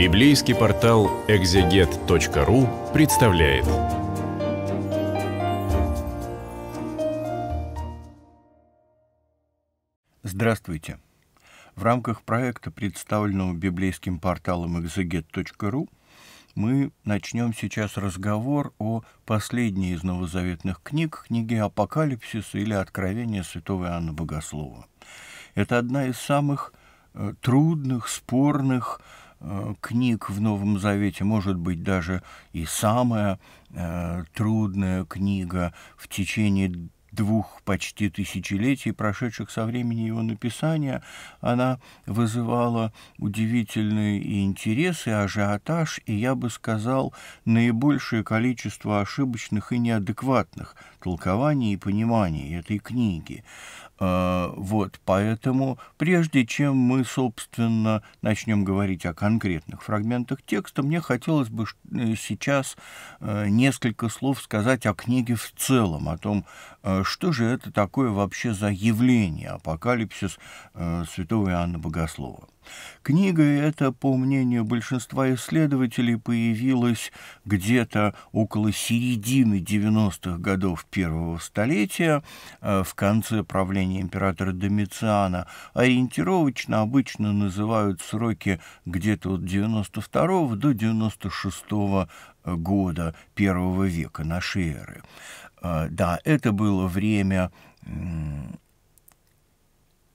Библейский портал экзегет.ру представляет. Здравствуйте! В рамках проекта, представленного библейским порталом экзегет.ру, мы начнем сейчас разговор о последней из новозаветных книг, книге «Апокалипсис» или «Откровение святого Иоанна Богослова». Это одна из самых э, трудных, спорных, Э, книг в Новом Завете, может быть, даже и самая э, трудная книга в течение двух почти тысячелетий, прошедших со времени его написания, она вызывала удивительные интересы, ажиотаж и, я бы сказал, наибольшее количество ошибочных и неадекватных толковании и понимании этой книги. А, вот, поэтому прежде чем мы, собственно, начнем говорить о конкретных фрагментах текста, мне хотелось бы э, сейчас э, несколько слов сказать о книге в целом, о том, э, что же это такое вообще за явление апокалипсис святого Иоанна Богослова. Книга эта, по мнению большинства исследователей, появилась где-то около середины 90-х годов первого столетия, э, в конце правления императора Домициана. Ориентировочно обычно называют сроки где-то от 92 до 96 -го года первого века нашей эры. Э, да, это было время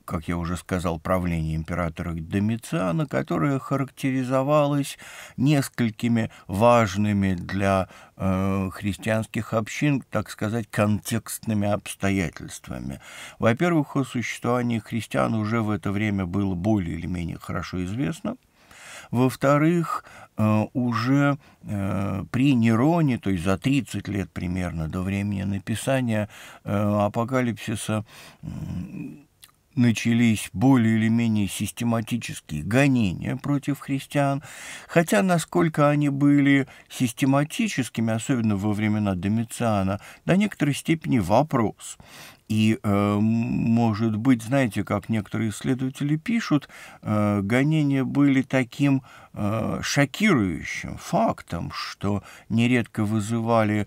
как я уже сказал, правление императора Домициана, которое характеризовалось несколькими важными для э, христианских общин, так сказать, контекстными обстоятельствами. Во-первых, о существовании христиан уже в это время было более или менее хорошо известно. Во-вторых, э, уже э, при Нероне, то есть за 30 лет примерно до времени написания э, «Апокалипсиса», начались более или менее систематические гонения против христиан, хотя насколько они были систематическими, особенно во времена Домициана, до некоторой степени вопрос. И, э, может быть, знаете, как некоторые исследователи пишут, э, гонения были таким э, шокирующим фактом, что нередко вызывали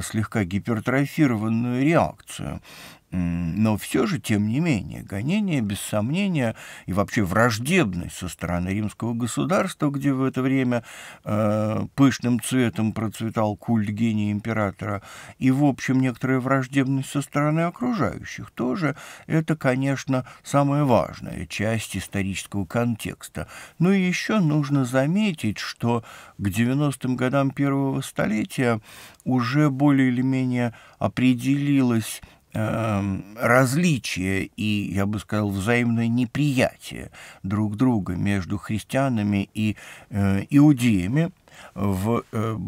слегка гипертрофированную реакцию. Но все же, тем не менее, гонение, без сомнения, и вообще враждебность со стороны римского государства, где в это время э, пышным цветом процветал культ гения императора, и, в общем, некоторая враждебность со стороны окружающих тоже, это, конечно, самая важная часть исторического контекста. Но ну еще нужно заметить, что к 90-м годам первого столетия уже более или менее определилась Эм, различие и, я бы сказал, взаимное неприятие друг друга между христианами и э, иудеями в э,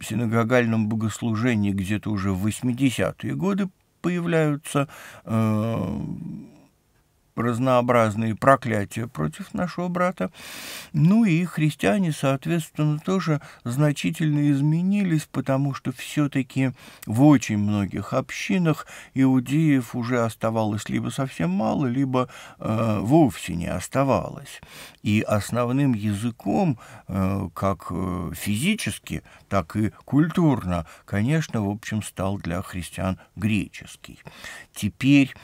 синагогальном богослужении где-то уже в 80-е годы появляются э, разнообразные проклятия против нашего брата. Ну и христиане, соответственно, тоже значительно изменились, потому что все-таки в очень многих общинах иудеев уже оставалось либо совсем мало, либо э, вовсе не оставалось. И основным языком, э, как э, физически, так и культурно, конечно, в общем, стал для христиан греческий. Теперь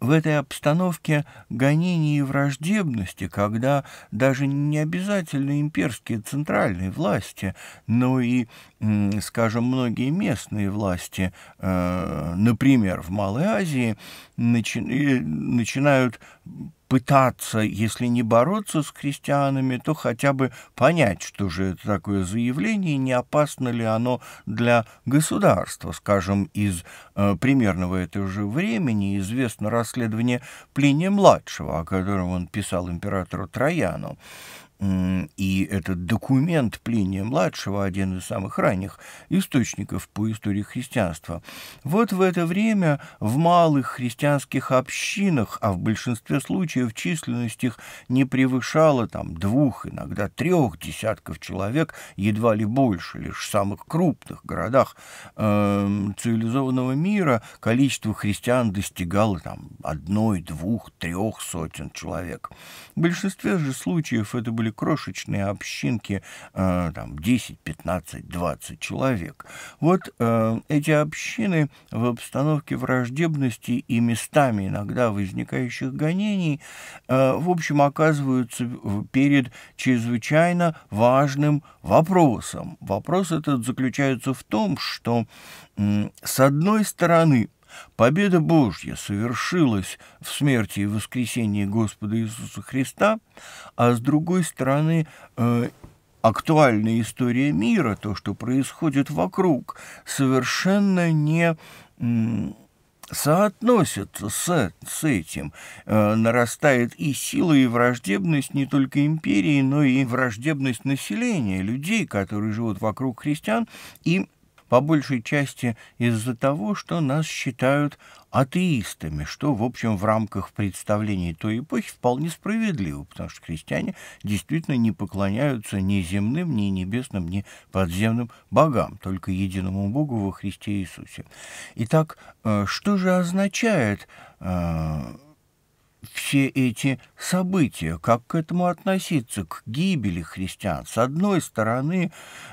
в этой обстановке гонений и враждебности, когда даже не обязательно имперские центральные власти, но и, скажем, многие местные власти, э, например, в Малой Азии, э, начинают пытаться, если не бороться с христианами, то хотя бы понять, что же это такое заявление, не опасно ли оно для государства. Скажем, из э, примерного этого же времени известно расследование Плиния-младшего, о котором он писал императору Трояну. И этот документ Плиния-младшего, один из самых ранних источников по истории христианства, вот в это время в малых христианских общинах, а в большинстве случаев численность их не превышала там двух, иногда трех десятков человек, едва ли больше, лишь в самых крупных городах э, цивилизованного мира количество христиан достигало там одной, двух, трех сотен человек. В большинстве же случаев это были были крошечные общинки, э, там 10, 15, 20 человек. Вот э, эти общины в обстановке враждебности и местами иногда возникающих гонений, э, в общем, оказываются перед чрезвычайно важным вопросом. Вопрос этот заключается в том, что с одной стороны, Победа Божья совершилась в смерти и воскресении Господа Иисуса Христа, а с другой стороны, э, актуальная история мира, то, что происходит вокруг, совершенно не соотносится с, с этим. Э, нарастает и сила, и враждебность не только империи, но и враждебность населения, людей, которые живут вокруг христиан, и по большей части из-за того, что нас считают атеистами, что, в общем, в рамках представлений той эпохи вполне справедливо, потому что христиане действительно не поклоняются ни земным, ни небесным, ни подземным богам, только единому Богу во Христе Иисусе. Итак, э, что же означает э, все эти события, как к этому относиться, к гибели христиан. С одной стороны,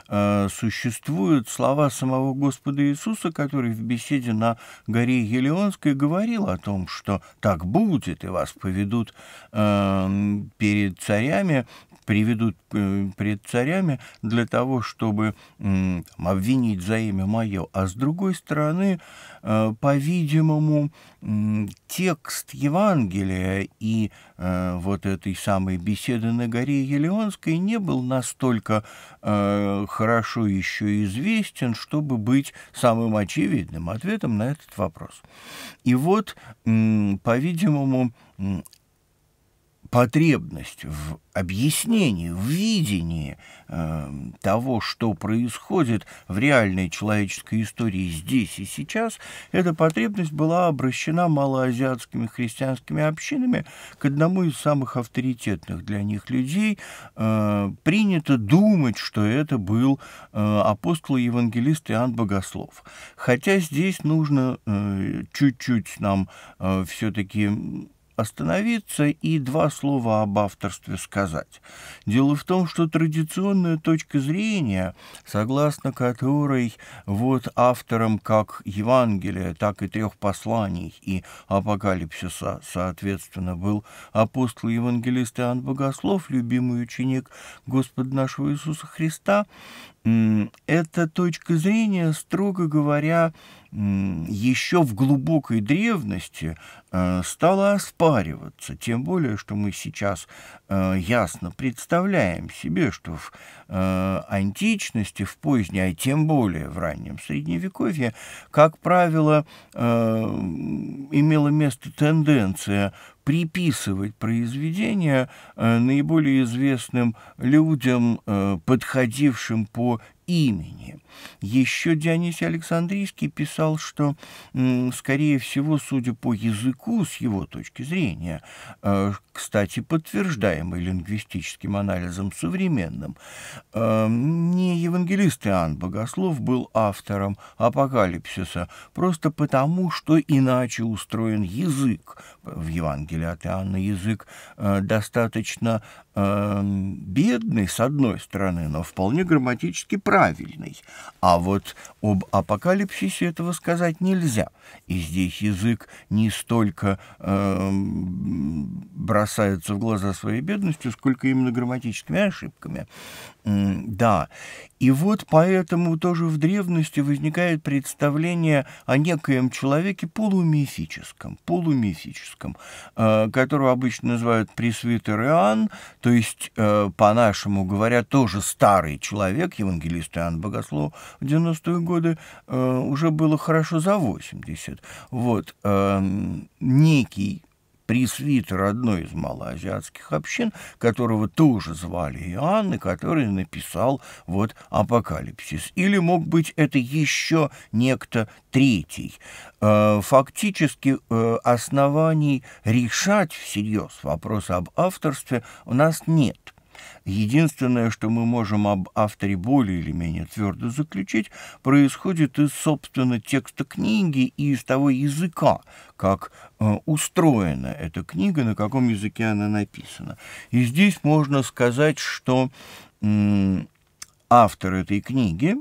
э, существуют слова самого Господа Иисуса, который в беседе на горе Елеонской говорил о том, что так будет, и вас поведут э, перед царями, приведут э, пред царями для того, чтобы обвинить за имя мое. А с другой стороны, э, по-видимому, текст Евангелия и э, вот этой самой беседы на горе Елеонской не был настолько хорошо еще известен, чтобы быть самым очевидным ответом на этот вопрос. И вот, по-видимому, потребность в объяснении, в видении э, того, что происходит в реальной человеческой истории здесь и сейчас, эта потребность была обращена малоазиатскими христианскими общинами к одному из самых авторитетных для них людей. Э, принято думать, что это был э, апостол и евангелист Иоанн Богослов. Хотя здесь нужно э, чуть-чуть нам э, все-таки остановиться и два слова об авторстве сказать. Дело в том, что традиционная точка зрения, согласно которой вот автором как Евангелия, так и трех посланий и апокалипсиса, соответственно, был апостол-евангелист Иоанн Богослов, любимый ученик Господа нашего Иисуса Христа, эта точка зрения, строго говоря, еще в глубокой древности э, стала оспариваться, тем более, что мы сейчас э, ясно представляем себе, что в э, античности, в поздней, а тем более в раннем Средневековье, как правило, имела место тенденция приписывать произведения э, наиболее известным людям, э, подходившим по имени. Еще Дионисий Александрийский писал, что, скорее всего, судя по языку, с его точки зрения, э, кстати, подтверждаемый лингвистическим анализом современным, э, не евангелист Иоанн Богослов был автором апокалипсиса, просто потому, что иначе устроен язык. В Евангелии от Иоанна язык э, достаточно Эм, бедный, с одной стороны, но вполне грамматически правильный. А вот об апокалипсисе этого сказать нельзя. И здесь язык не столько э, бросается в глаза своей бедностью, сколько именно грамматическими ошибками. Да, и вот поэтому тоже в древности возникает представление о некоем человеке полумифическом, полумифическом, э, которого обычно называют пресвитер Иоанн, то есть, э, по-нашему говоря, тоже старый человек, евангелист Иоанн Богослов в 90-е годы, э, уже было хорошо за 80. Вот, эм, некий пресвитер одной из малоазиатских общин, которого тоже звали Иоанн, и который написал вот «Апокалипсис». Или, мог быть, это еще некто третий. Э, фактически э, оснований решать всерьез вопрос об авторстве у нас нет – Единственное, что мы можем об авторе более или менее твердо заключить, происходит из, собственно, текста книги и из того языка, как э, устроена эта книга, на каком языке она написана. И здесь можно сказать, что автор этой книги,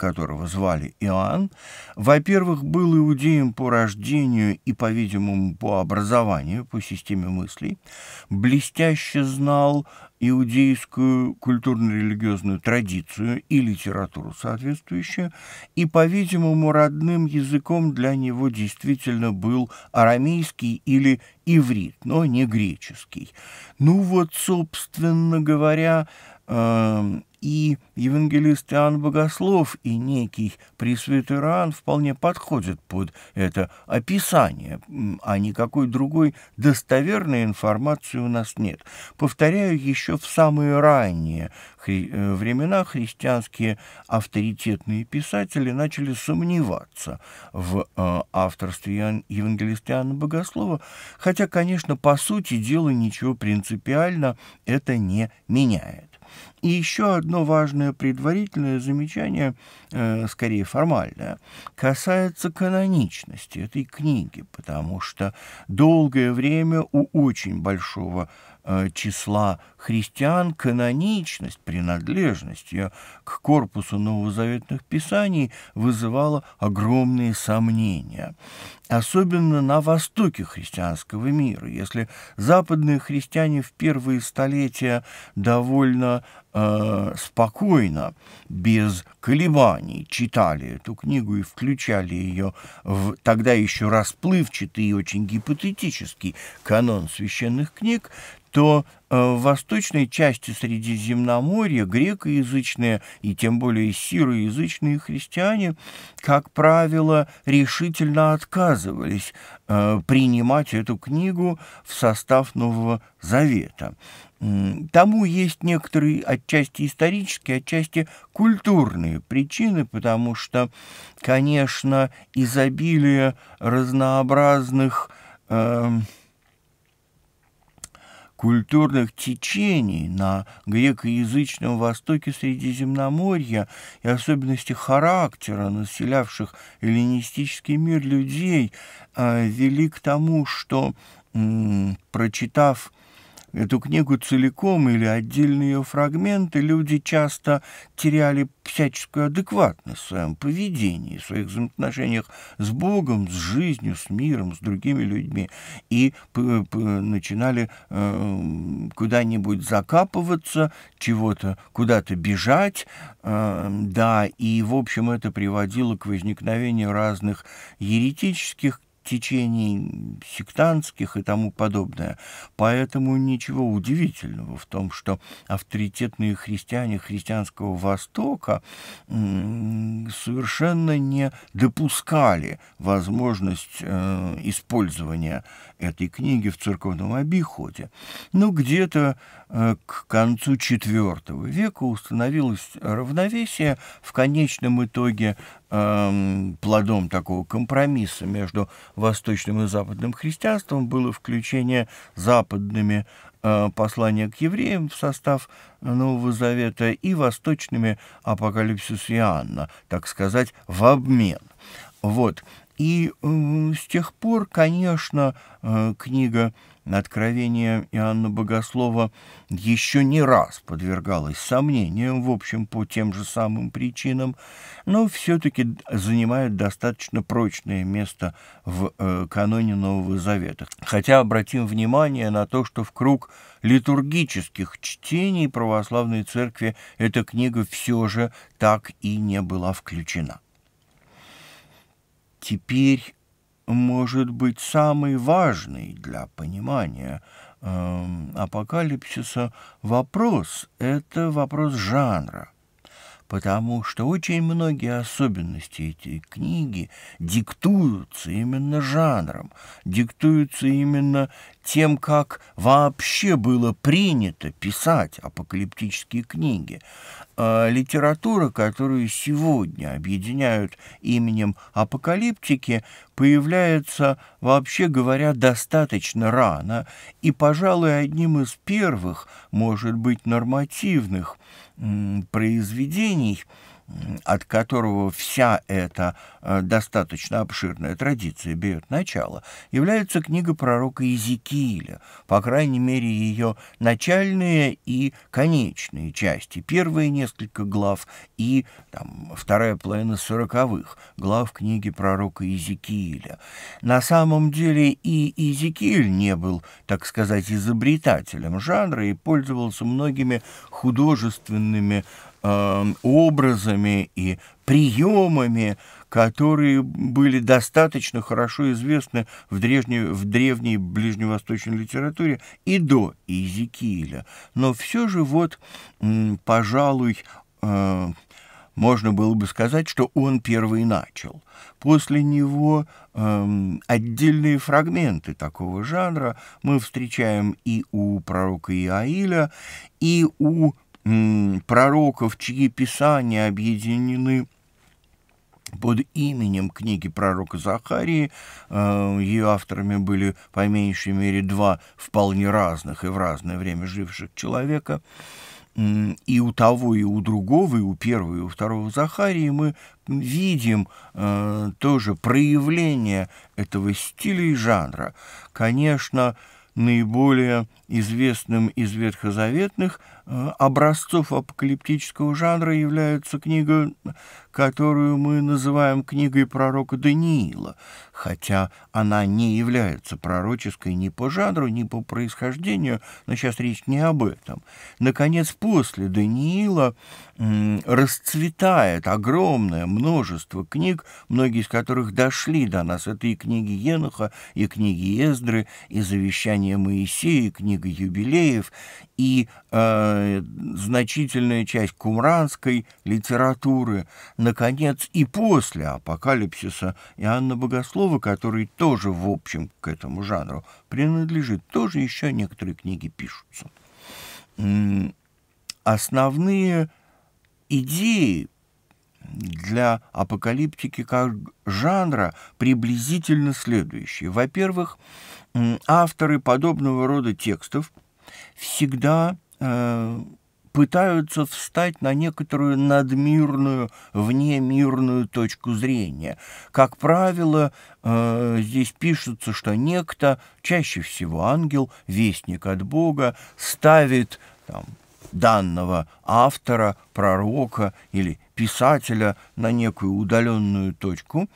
которого звали Иоанн, во-первых, был иудеем по рождению и, по-видимому, по образованию, по системе мыслей, блестяще знал иудейскую культурно-религиозную традицию и литературу соответствующую, и, по-видимому, родным языком для него действительно был арамейский или иврит, но не греческий. Ну вот, собственно говоря, эм, и евангелист Иоанн Богослов, и некий Пресвятый Иоанн вполне подходят под это описание, а никакой другой достоверной информации у нас нет. Повторяю, еще в самые ранние хри э, времена христианские авторитетные писатели начали сомневаться в э, авторстве Иоанн, евангелиста Иоанна Богослова, хотя, конечно, по сути дела ничего принципиально это не меняет. И еще одно важное предварительное замечание, э, скорее формальное, касается каноничности этой книги, потому что долгое время у очень большого Э, числа христиан каноничность, принадлежность ее к корпусу новозаветных писаний вызывала огромные сомнения, особенно на востоке христианского мира. Если западные христиане в первые столетия довольно э, спокойно, без колебаний читали эту книгу и включали ее в тогда еще расплывчатый и очень гипотетический канон священных книг, то Э, в восточной части Средиземноморья грекоязычные и тем более сироязычные христиане, как правило, решительно отказывались э, принимать эту книгу в состав Нового Завета. Тому есть некоторые отчасти исторические, отчасти культурные причины, потому что, конечно, изобилие разнообразных э, культурных течений на грекоязычном востоке Средиземноморья и особенности характера населявших эллинистический мир людей а, вели к тому, что, прочитав Эту книгу целиком или отдельные ее фрагменты люди часто теряли всяческую адекватность в своем поведении, в своих взаимоотношениях с Богом, с жизнью, с миром, с другими людьми, и начинали э, куда-нибудь закапываться, чего-то, куда-то бежать, э, да, и, в общем, это приводило к возникновению разных еретических течений сектантских и тому подобное. Поэтому ничего удивительного в том, что авторитетные христиане христианского Востока совершенно не допускали возможность э, использования этой книги в церковном обиходе. Но где-то э, к концу IV века установилось равновесие в конечном итоге Эм, плодом такого компромисса между восточным и западным христианством было включение западными э, послания к евреям в состав э, Нового Завета и восточными апокалипсис Иоанна, так сказать, в обмен. Вот. И э, с тех пор, конечно, э, книга Откровение Иоанна Богослова еще не раз подвергалось сомнениям, в общем, по тем же самым причинам, но все-таки занимает достаточно прочное место в э, каноне Нового Завета. Хотя обратим внимание на то, что в круг литургических чтений православной церкви эта книга все же так и не была включена. Теперь может быть самый важный для понимания э, апокалипсиса вопрос – это вопрос жанра, потому что очень многие особенности этой книги диктуются именно жанром, диктуются именно тем, как вообще было принято писать апокалиптические книги. А, литература, которую сегодня объединяют именем апокалиптики, появляется, вообще говоря, достаточно рано и, пожалуй, одним из первых, может быть, нормативных произведений – от которого вся эта э, достаточно обширная традиция берет начало, является книга пророка Иезекииля, по крайней мере, ее начальные и конечные части, первые несколько глав и там, вторая половина сороковых глав книги пророка Иезекииля. На самом деле и Иезекииль не был, так сказать, изобретателем жанра и пользовался многими художественными Эм, образами и приемами, которые были достаточно хорошо известны в древней, в древней ближневосточной литературе и до Иезекииля. Но все же вот, пожалуй, эм, можно было бы сказать, что он первый начал. После него эм, отдельные фрагменты такого жанра мы встречаем и у пророка Иаиля, и у пророков, чьи писания объединены под именем книги пророка Захарии. Э, ее авторами были по меньшей мере два вполне разных и в разное время живших человека. И у того, и у другого, и у первого, и у второго Захарии мы видим э, тоже проявление этого стиля и жанра. Конечно, наиболее известным из ветхозаветных – Э, образцов апокалиптического жанра является книга, которую мы называем книгой пророка Даниила, хотя она не является пророческой ни по жанру, ни по происхождению, но сейчас речь не об этом. Наконец, после Даниила расцветает огромное множество книг, многие из которых дошли до нас. Это и книги Еноха, и книги Ездры, и завещание Моисея, и книга юбилеев, и э, Э, значительная часть кумранской литературы. Наконец, и после апокалипсиса Иоанна Богослова, который тоже, в общем, к этому жанру принадлежит, тоже еще некоторые книги пишутся. Основные идеи для апокалиптики как жанра приблизительно следующие. Во-первых, авторы подобного рода текстов всегда Э, пытаются встать на некоторую надмирную, внемирную точку зрения. Как правило, э, здесь пишется, что некто, чаще всего ангел, вестник от Бога, ставит там, данного автора, пророка или писателя на некую удаленную точку,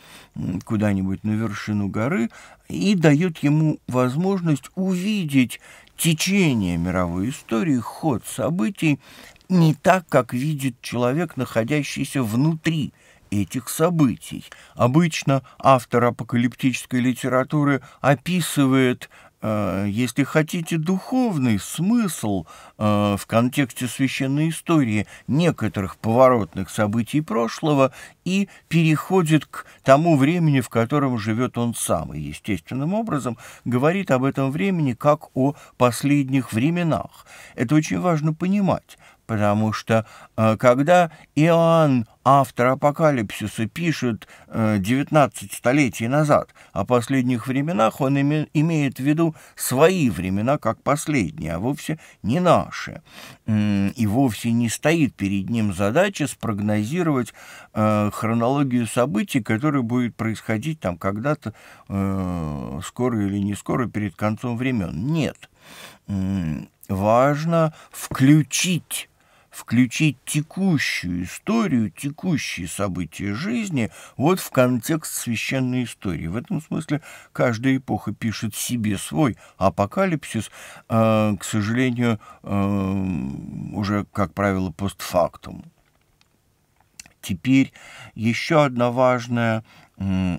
куда-нибудь на вершину горы, и дает ему возможность увидеть течение мировой истории, ход событий не так, как видит человек, находящийся внутри этих событий. Обычно автор апокалиптической литературы описывает Э, если хотите, духовный смысл э, в контексте священной истории некоторых поворотных событий прошлого и переходит к тому времени, в котором живет он сам, и естественным образом говорит об этом времени как о последних временах. Это очень важно понимать, Потому что э, когда Иоанн, автор апокалипсиса, пишет 19 э, столетий назад о последних временах, он имеет в виду свои времена как последние, а вовсе не наши. И вовсе не стоит перед ним задача спрогнозировать э, хронологию событий, которые будут происходить там когда-то скоро или не скоро перед концом времен. Нет. Важно включить включить текущую историю, текущие события жизни вот в контекст священной истории. В этом смысле каждая эпоха пишет себе свой апокалипсис, э, к сожалению, э, уже, как правило, постфактум. Теперь еще одна важная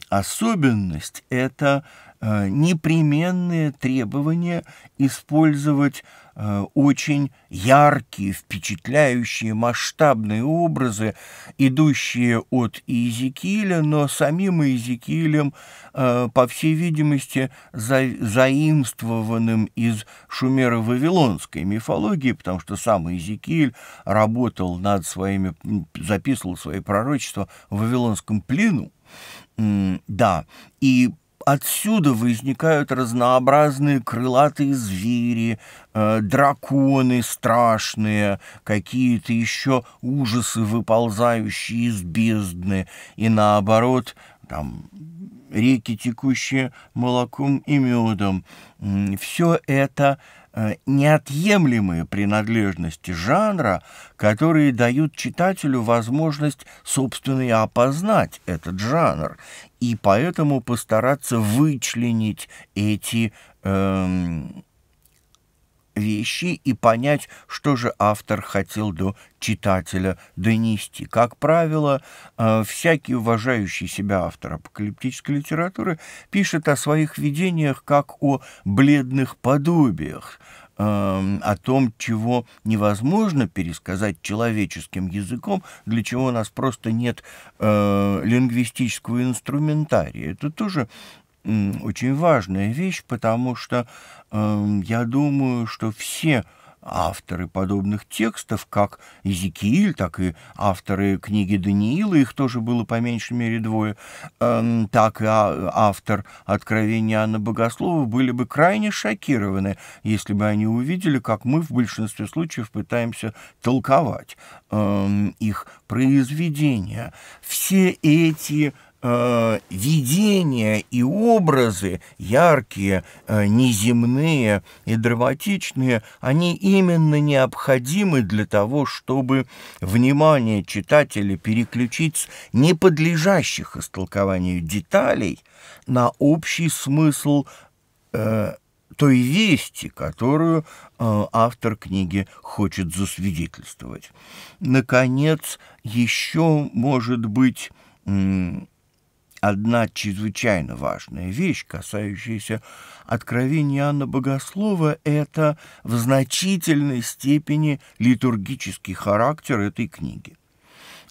особенность – это а, непременное требование использовать Э, очень яркие, впечатляющие, масштабные образы, идущие от Иезекииля, но самим Иезекиилем, э, по всей видимости, за, заимствованным из шумеро-вавилонской мифологии, потому что сам Иезекииль работал над своими, записывал свои пророчества в вавилонском плену, да, и Отсюда возникают разнообразные крылатые звери, э, драконы страшные, какие-то еще ужасы, выползающие из бездны, и наоборот, там реки, текущие молоком и медом. Все это Э, неотъемлемые принадлежности жанра, которые дают читателю возможность, собственно, и опознать этот жанр, и поэтому постараться вычленить эти эм, вещи и понять, что же автор хотел до читателя донести. Как правило, э, всякий уважающий себя автор апокалиптической литературы пишет о своих видениях как о бледных подобиях, эм, о том, чего невозможно пересказать человеческим языком, для чего у нас просто нет э, лингвистического инструментария. Это тоже очень важная вещь, потому что э, я думаю, что все авторы подобных текстов, как Изекииль, так и авторы книги Даниила, их тоже было по меньшей мере двое, э, так и а, автор Откровения Анна Богослова, были бы крайне шокированы, если бы они увидели, как мы в большинстве случаев пытаемся толковать э, их произведения. Все эти Э, видения и образы яркие, э, неземные и драматичные, они именно необходимы для того, чтобы внимание читателя переключить с неподлежащих истолкованию деталей на общий смысл э, той вести, которую э, автор книги хочет засвидетельствовать. Наконец, еще, может быть, одна чрезвычайно важная вещь, касающаяся откровения Иоанна Богослова, это в значительной степени литургический характер этой книги.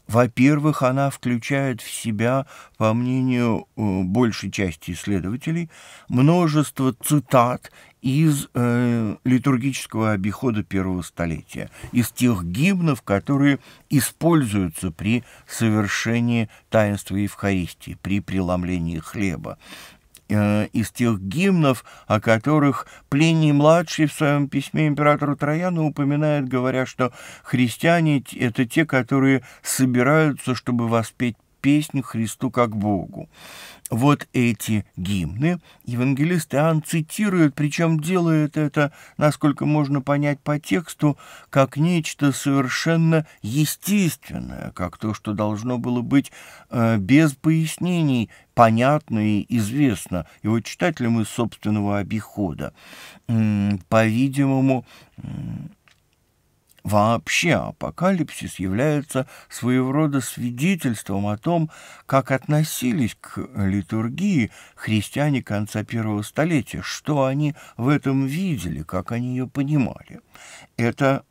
Во-первых, она включает в себя, по мнению э, большей части исследователей, множество цитат из э, литургического обихода первого столетия, из тех гимнов, которые используются при совершении таинства Евхаристии, при преломлении хлеба э, из тех гимнов, о которых Плиний-младший в своем письме императору Трояну упоминает, говоря, что христиане – это те, которые собираются, чтобы воспеть песню Христу как Богу. Вот эти гимны евангелист Иоанн цитирует, причем делает это, насколько можно понять по тексту, как нечто совершенно естественное, как то, что должно было быть э, без пояснений, понятно и известно его читателям из собственного обихода. По-видимому, Вообще апокалипсис является своего рода свидетельством о том, как относились к литургии христиане конца первого столетия, что они в этом видели, как они ее понимали. Это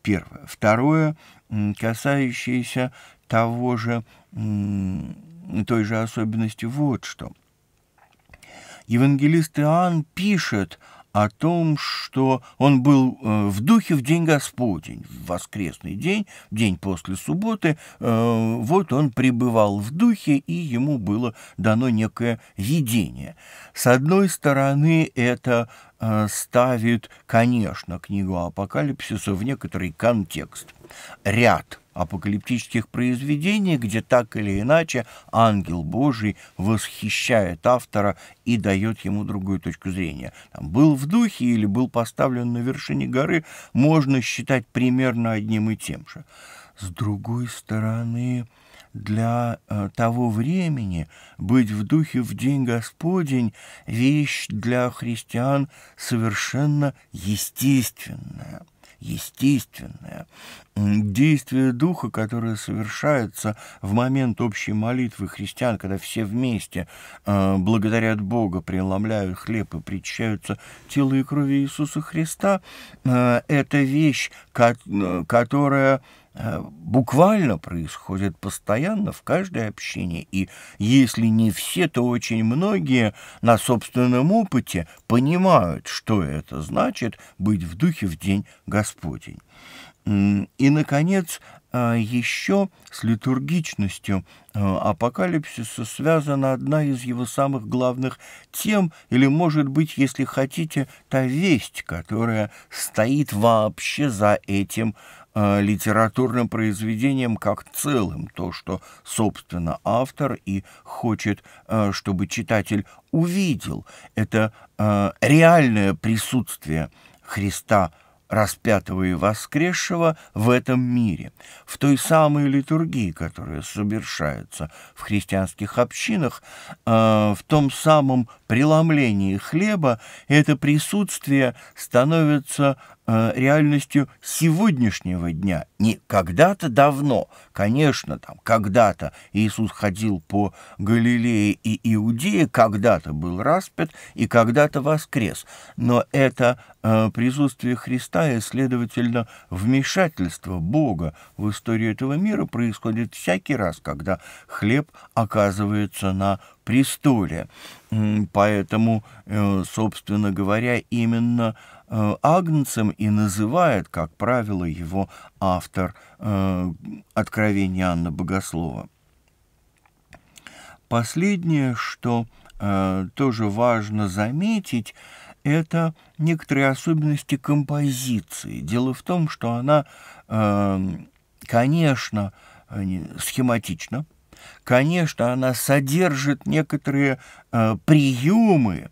первое. Второе, касающееся того же, той же особенности, вот что. Евангелист Иоанн пишет о том, что он был э, в духе в день Господень, в воскресный день, день после субботы. Э, вот он пребывал в духе, и ему было дано некое едение С одной стороны, это э, ставит, конечно, книгу Апокалипсиса в некоторый контекст. Ряд апокалиптических произведений, где так или иначе ангел Божий восхищает автора и дает ему другую точку зрения. Там, был в духе или был поставлен на вершине горы, можно считать примерно одним и тем же. С другой стороны, для э, того времени быть в духе в День Господень – вещь для христиан совершенно естественная – естественное. Действие Духа, которое совершается в момент общей молитвы христиан, когда все вместе э, а, благодарят Бога, преломляют хлеб и причащаются тело и крови Иисуса Христа, э, это вещь, ко э, которая Э, буквально происходит постоянно в каждой общине, и если не все, то очень многие на собственном опыте понимают, что это значит быть в духе в день Господень. И, наконец, а, еще с литургичностью а, апокалипсиса связана одна из его самых главных тем, или, может быть, если хотите, та весть, которая стоит вообще за этим а, литературным произведением как целым, то, что, собственно, автор и хочет, чтобы читатель увидел. Это реальное присутствие Христа – распятого и воскресшего в этом мире, в той самой литургии, которая совершается в христианских общинах, а, в том самом преломлении хлеба, это присутствие становится Э, реальностью сегодняшнего дня, не когда-то давно. Конечно, там когда-то Иисус ходил по Галилее и Иудее, когда-то был распят и когда-то воскрес. Но это э, присутствие Христа и, следовательно, вмешательство Бога в историю этого мира происходит всякий раз, когда хлеб оказывается на престоле. Поэтому, э, собственно говоря, именно э, агнцем и называет, как правило, его автор э, Откровения Анна Богослова». Последнее, что тоже важно заметить, это некоторые особенности композиции. Дело в том, что она, эм, конечно, схематична, Конечно, она содержит некоторые э, приемы,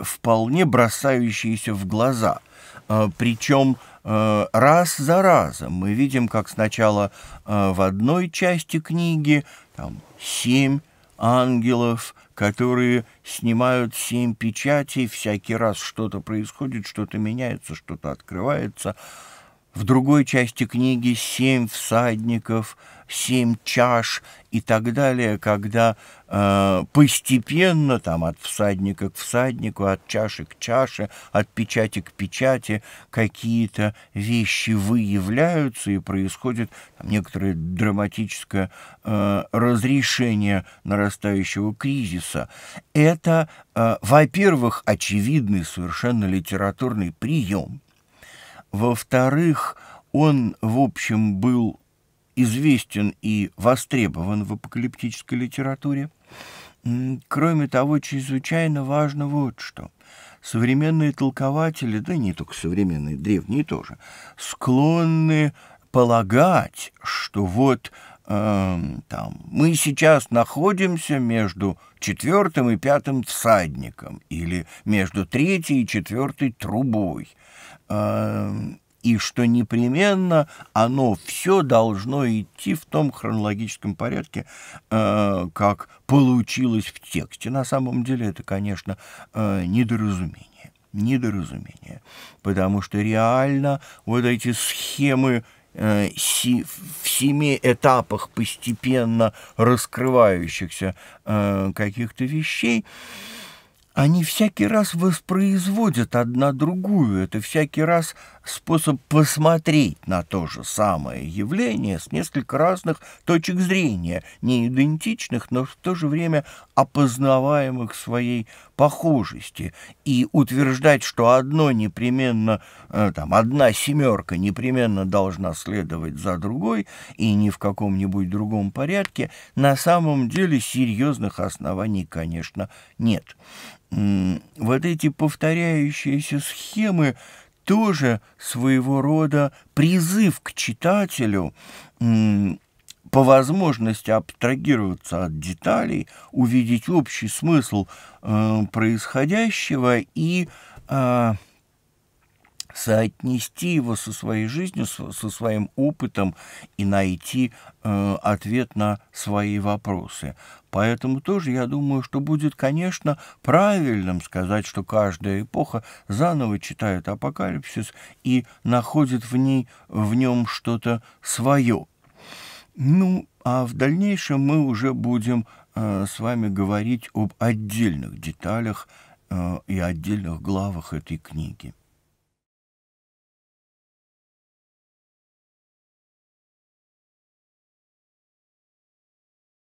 вполне бросающиеся в глаза. Э, причем э, раз за разом мы видим, как сначала э, в одной части книги там семь ангелов, которые снимают семь печатей, всякий раз что-то происходит, что-то меняется, что-то открывается. В другой части книги семь всадников – семь чаш и так далее, когда э, постепенно там от всадника к всаднику, от чаши к чаше, от печати к печати какие-то вещи выявляются и происходит там, некоторое драматическое э, разрешение нарастающего кризиса. Это, э, во-первых, очевидный совершенно литературный прием. Во-вторых, он, в общем, был известен и востребован в апокалиптической литературе. Кроме того, чрезвычайно важно вот что. Современные толкователи, да не только современные, древние тоже, склонны полагать, что вот э, там, мы сейчас находимся между четвертым и пятым всадником или между третьей и четвертой трубой. Эм, и что непременно оно все должно идти в том хронологическом порядке, э, как получилось в тексте. На самом деле это, конечно, э, недоразумение недоразумение, потому что реально вот эти схемы э, си, в семи этапах постепенно раскрывающихся э, каких-то вещей, они всякий раз воспроизводят одна другую. Это всякий раз способ посмотреть на то же самое явление с несколько разных точек зрения, не идентичных, но в то же время опознаваемых своей похожести, и утверждать, что одно непременно, э, там, одна семерка непременно должна следовать за другой и ни в каком-нибудь другом порядке, на самом деле серьезных оснований, конечно, нет. Вот эти повторяющиеся схемы тоже своего рода призыв к читателю по возможности абстрагироваться от деталей, увидеть общий смысл э, происходящего и э, соотнести его со своей жизнью, со своим опытом и найти э, ответ на свои вопросы. Поэтому тоже я думаю, что будет, конечно, правильным сказать, что каждая эпоха заново читает апокалипсис и находит в ней в нем что-то свое. Ну, а в дальнейшем мы уже будем э, с вами говорить об отдельных деталях э, и отдельных главах этой книги.